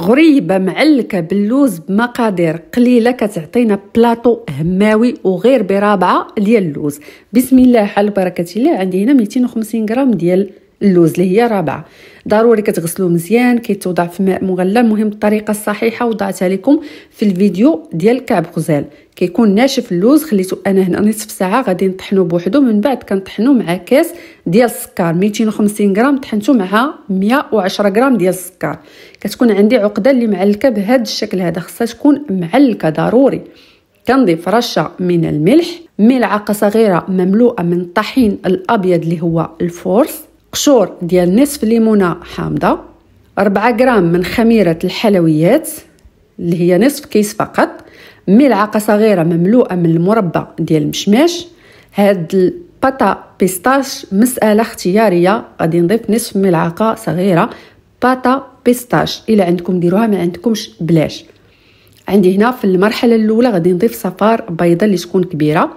غريبه معلكه باللوز بمقادير قليله كتعطينا بلاطو هماوي وغير برابعه ديال اللوز بسم الله حال بركه الله عندي هنا 250 غرام ديال اللوز اللي هي رابعه ضروري كتغسلوه مزيان كيتوضع في ماء مغلى المهم الطريقه الصحيحه وضعتها لكم في الفيديو ديال كعب غزال كيكون ناشف اللوز خليته انا هنا نصف ساعه غادي نطحنو بوحدو من بعد كنطحنو مع كاس ديال السكر 250 غرام طحنتو مع 110 غرام ديال السكر كتكون عندي عقده اللي معلكه بهذا الشكل هذا خصها تكون معلكه ضروري كنضيف رشه من الملح ملعقه صغيره مملوءه من الطحين الابيض اللي هو الفورس قشور ديال نصف ليمونه حامضه 4 غرام من خميره الحلويات اللي هي نصف كيس فقط ملعقه صغيره مملوءه من المربى ديال المشماش هاد الباتا بيستاش مساله اختياريه غادي نضيف نصف ملعقه صغيره باتا بيستاش الا عندكم ديروها ما عندكمش بلاش عندي هنا في المرحله الاولى غادي نضيف صفار بيضه اللي تكون كبيره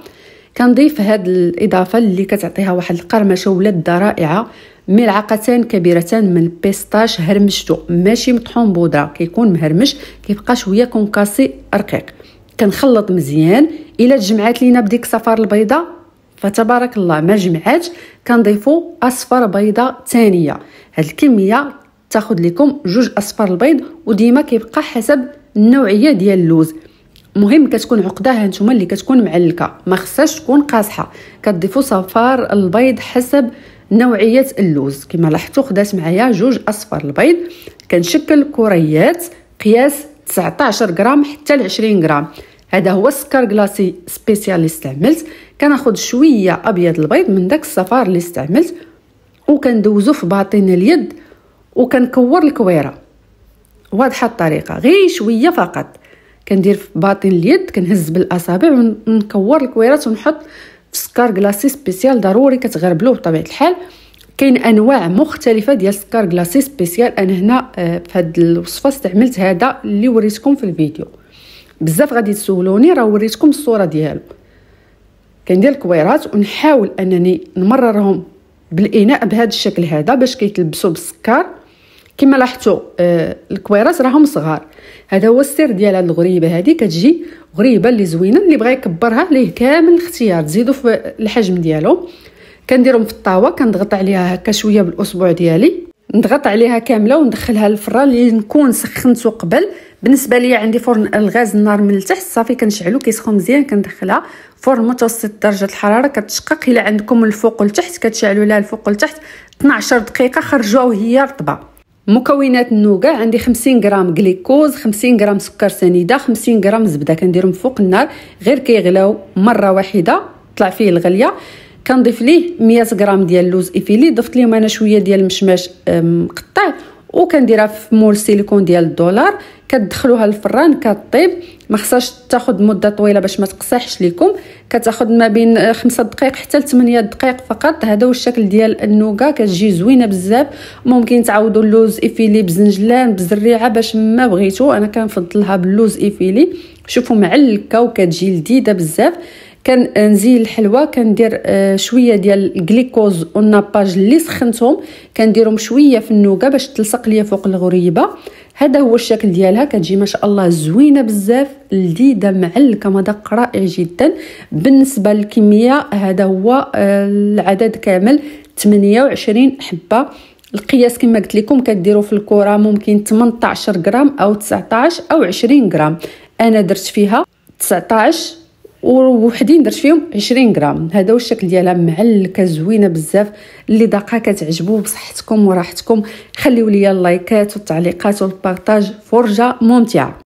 كنضيف هاد الاضافه اللي كتعطيها واحد القرمشه ولاده رائعه ملعقتان كبيرتان من البيستاش هرمشتو ماشي مطحون بودره كيكون مهرمش كيبقى شويه كونكاسي رقيق كنخلط مزيان الا تجمعات لينا بديك صفار البيضة فتبارك الله ما جمعاتش كنضيفو اصفر بيضه ثانيه هاد الكميه تاخد لكم جوج اصفر البيض وديما كيبقى حسب النوعيه ديال اللوز مهم كتكون عقده نتوما اللي كتكون معلكه ما خصهاش تكون قاصحه كتضيفوا صفار البيض حسب نوعيه اللوز كما لاحظتوا خدات معايا جوج اصفر البيض كنشكل كريات قياس 19 غرام حتى ل 20 غرام هذا هو السكر كلاصي سبيسيال اللي استعملت كناخذ شويه ابيض البيض من داك الصفار اللي استعملت وكندوزو في باطن اليد وكنكور الكويره واضحه الطريقه غير شويه فقط كندير في باطن اليد كنهز بالاصابع ونكور الكويرات ونحط في سكر كلاصي سبيسيال ضروري كتغربلوه بطبيعه الحال كاين انواع مختلفه ديال سكر كلاصي سبيسيال انا هنا آه، في هذه الوصفه استعملت هذا اللي وريتكم في الفيديو بزاف غادي تسولوني راه وريتكم الصوره ديالو كندير الكويرات ونحاول انني نمررهم بالاناء بهذا الشكل هذا باش كيتلبسوا بالسكر كما لاحظتوا آه الكويرات راهم صغار هذا هو السر ديال هذه الغريبه هذه كتجي غريبه اللي زوينه اللي بغا يكبرها ليه كامل الاختيار تزيدوا في الحجم ديالو كنديرهم في الطاوه كنضغط عليها هكا شويه بالاصبع ديالي نضغط عليها كامله وندخلها للفران اللي نكون سخنته قبل بالنسبه ليا عندي فرن الغاز النار من التحت صافي كنشعلو كيسخن مزيان كندخلها فرن متوسط درجه الحراره كتشقق الا عندكم الفوق والتحت كتشعلوا لها الفوق والتحت 12 دقيقه خرجوها وهي رطبه مكونات النوكا عندي 50 غرام غليكوز 50 غرام سكر سنيده 50 غرام زبده كنديرهم فوق النار غير كيغلاو مره واحده طلع فيه الغليه كنضيف ليه 100 غرام ديال اللوز افيلي ضفت ليهم انا شويه ديال المشماش مقطع وكنديرها في مول سيليكون ديال الدولار كتدخلوها الفران كطيب ما خصهاش تاخذ مده طويله باش ما تقصحش لكم كتاخذ ما بين 5 دقائق حتى ل 8 دقائق فقط هذا هو الشكل ديال النوكا كتجي زوينه بزاف ممكن تعوضوا اللوز ايفيلي بزنجلان بزريعه باش ما بغيتو انا كنفضلها باللوز ايفيلي شوفوا معلكه وكتجي لذيذه بزاف كنزيل الحلوه كندير آه، شويه ديال الجليكوز والناباج اللي سخنتهم كنديرهم شويه في النوكه باش تلصق ليا فوق الغريبه هذا هو الشكل ديالها كتجي ما شاء الله زوينه بزاف لذيذه معلكه مذاق رائع جدا بالنسبه للكميه هذا هو آه، العدد كامل 28 حبه القياس كما قلت لكم كديروا في الكره ممكن 18 غرام او 19 او 20 غرام انا درت فيها 19 ووحدين درت فيهم 20 غرام هذا هو الشكل ديالها معلكه زوينه بزاف اللي ذاقها كتعجبو بصحتكم وراحتكم خليو ليا اللايكات والتعليقات والبارطاج فرجه ممتعه